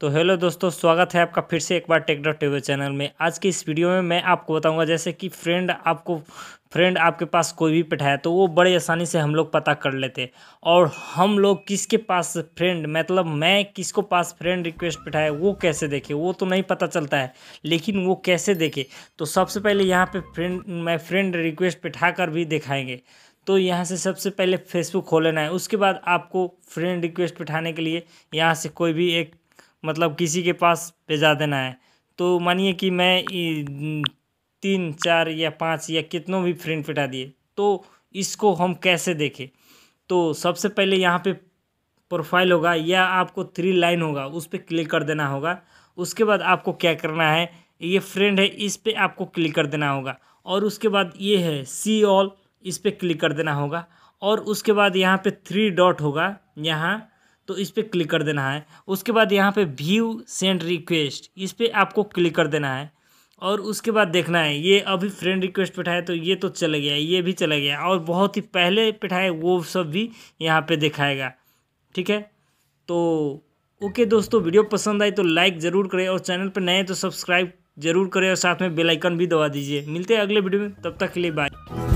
तो हेलो दोस्तों स्वागत है आपका फिर से एक बार टेक डॉट टेबल चैनल में आज की इस वीडियो में मैं आपको बताऊंगा जैसे कि फ्रेंड आपको फ्रेंड आपके पास कोई भी बैठा है तो वो बड़े आसानी से हम लोग पता कर लेते और हम लोग किसके पास फ्रेंड मतलब मैं किसको पास फ्रेंड रिक्वेस्ट बैठाए वो कैसे देखे वो तो नहीं पता चलता है लेकिन वो कैसे देखे तो सबसे पहले यहाँ पर फ्रेंड मैं फ्रेंड रिक्वेस्ट बैठा कर भी दिखाएँगे तो यहाँ से सबसे पहले फेसबुक खोलना है उसके बाद आपको फ्रेंड रिक्वेस्ट बैठाने के लिए यहाँ से कोई भी एक मतलब किसी के पास भेजा देना है तो मानिए कि मैं तीन चार या पाँच या कितनों भी फ्रेंड पिटा दिए तो इसको हम कैसे देखें तो सबसे पहले यहाँ पे प्रोफाइल होगा या आपको थ्री लाइन होगा उस पर क्लिक कर देना होगा उसके बाद आपको क्या करना है ये फ्रेंड है इस पर आपको क्लिक कर देना होगा और उसके बाद ये है सी ऑल इस पर क्लिक कर देना होगा और उसके बाद यहाँ पे थ्री डॉट होगा यहाँ तो इस पर क्लिक कर देना है उसके बाद यहाँ पे व्यू सेंड रिक्वेस्ट इस पर आपको क्लिक कर देना है और उसके बाद देखना है ये अभी फ्रेंड रिक्वेस्ट बैठाए तो ये तो चला गया ये भी चला गया और बहुत ही पहले बैठाए वो सब भी यहाँ पे दिखाएगा ठीक है तो ओके दोस्तों वीडियो पसंद आई तो लाइक ज़रूर करें और चैनल पर नए तो सब्सक्राइब जरूर करें और साथ में बेलाइकन भी दबा दीजिए मिलते हैं अगले वीडियो में तब तक के लिए बाय